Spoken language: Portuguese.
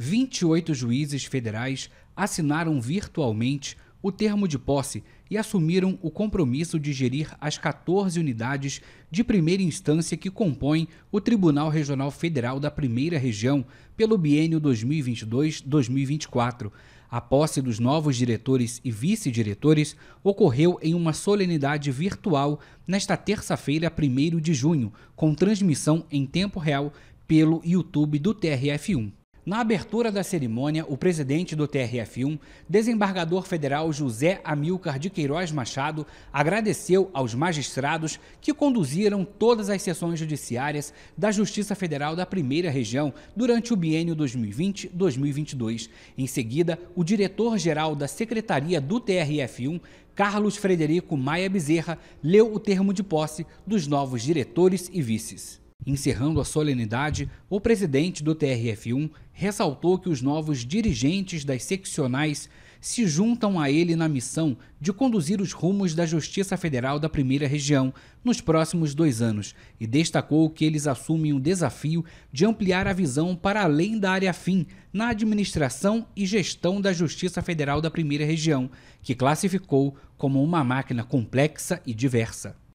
28 juízes federais assinaram virtualmente o termo de posse e assumiram o compromisso de gerir as 14 unidades de primeira instância que compõem o Tribunal Regional Federal da Primeira Região pelo biênio 2022-2024. A posse dos novos diretores e vice-diretores ocorreu em uma solenidade virtual nesta terça-feira, 1 de junho, com transmissão em tempo real pelo YouTube do TRF1. Na abertura da cerimônia, o presidente do TRF1, desembargador federal José Amilcar de Queiroz Machado, agradeceu aos magistrados que conduziram todas as sessões judiciárias da Justiça Federal da Primeira Região durante o biênio 2020-2022. Em seguida, o diretor-geral da Secretaria do TRF1, Carlos Frederico Maia Bezerra, leu o termo de posse dos novos diretores e vices. Encerrando a solenidade, o presidente do TRF1 ressaltou que os novos dirigentes das seccionais se juntam a ele na missão de conduzir os rumos da Justiça Federal da Primeira Região nos próximos dois anos e destacou que eles assumem o desafio de ampliar a visão para além da área fim na administração e gestão da Justiça Federal da Primeira Região, que classificou como uma máquina complexa e diversa.